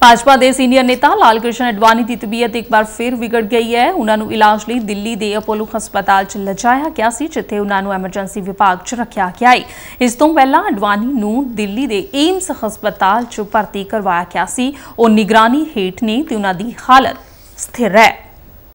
ਭਾਜਪਾ ਦੇ ਸੀਨੀਅਰ ਨੇਤਾ ਲਾਲ ਕ੍ਰਿਸ਼ਨ ਅਡਵਾਨੀ ਦੀ ਤਬੀਅਤ ਇੱਕ ਵਾਰ ਫਿਰ ਵਿਗੜ ਗਈ ਹੈ ਉਹਨਾਂ ਨੂੰ ਇਲਾਜ ਲਈ ਦਿੱਲੀ ਦੇ ਅਪੋਲੋ ਹਸਪਤਾਲ 'ਚ ਲਿਜਾਇਆ ਗਿਆ ਸੀ ਜਿੱਥੇ ਉਹਨਾਂ ਨੂੰ ਐਮਰਜੈਂਸੀ ਵਿਭਾਗ 'ਚ ਰੱਖਿਆ ਗਿਆ ਹੈ ਇਸ ਤੋਂ ਪਹਿਲਾਂ ਅਡਵਾਨੀ ਨੂੰ ਦਿੱਲੀ ਦੇ ਏਮਸ ਹਸਪਤਾਲ 'ਚ ਭਰਤੀ ਕਰਵਾਇਆ ਗਿਆ ਸੀ ਉਹ ਨਿਗਰਾਨੀ ਹੇਠ ਨੇ ਤੇ ਉਹਨਾਂ ਦੀ ਹਾਲਤ ਸਥਿਰ ਹੈ